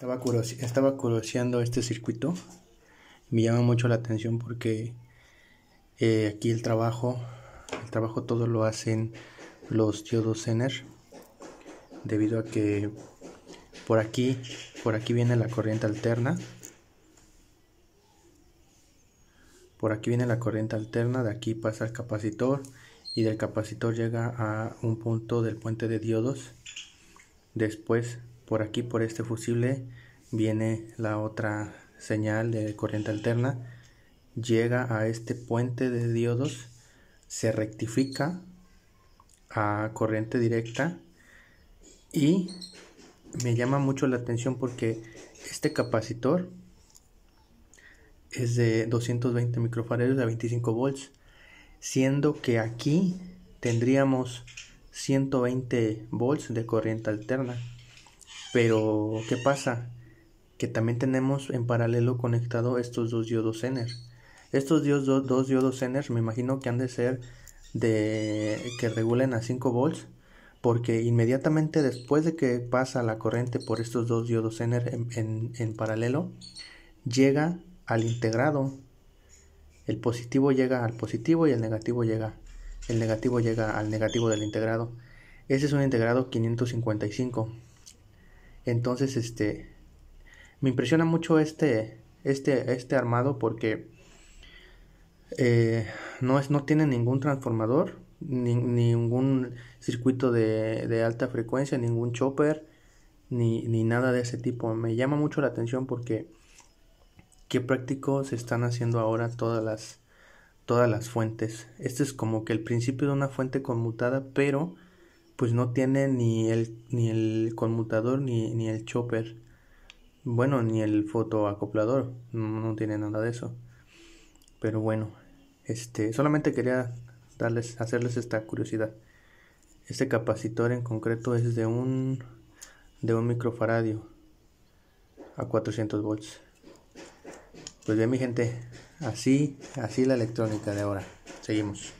Estaba, curose este circuito. Me llama mucho la atención porque eh, aquí el trabajo, el trabajo todo lo hacen los diodos zener debido a que por aquí, por aquí viene la corriente alterna. Por aquí viene la corriente alterna, de aquí pasa el capacitor y del capacitor llega a un punto del puente de diodos. Después por aquí por este fusible viene la otra señal de corriente alterna llega a este puente de diodos se rectifica a corriente directa y me llama mucho la atención porque este capacitor es de 220 microfaradios a 25 volts siendo que aquí tendríamos 120 volts de corriente alterna pero, ¿qué pasa? Que también tenemos en paralelo conectado estos dos diodos Zener. Estos dos, diodos Zener me imagino que han de ser de que regulen a 5 volts porque inmediatamente después de que pasa la corriente por estos dos diodos Zener en, en, en paralelo llega al integrado el positivo llega al positivo y el negativo llega el negativo llega al negativo del integrado ese es un integrado 555 entonces, este, me impresiona mucho este, este, este armado porque eh, no, es, no tiene ningún transformador, ningún circuito de, de, alta frecuencia, ningún chopper, ni, ni nada de ese tipo. Me llama mucho la atención porque qué práctico se están haciendo ahora todas las, todas las fuentes. Este es como que el principio de una fuente conmutada, pero pues no tiene ni el, ni el conmutador ni, ni el chopper. Bueno, ni el fotoacoplador. No, tiene nada de eso. Pero bueno, este, solamente quería darles, hacerles esta curiosidad. Este capacitor en concreto es de un, de un microfaradio a 400 volts. Pues bien, mi gente, así, así la electrónica de ahora. Seguimos.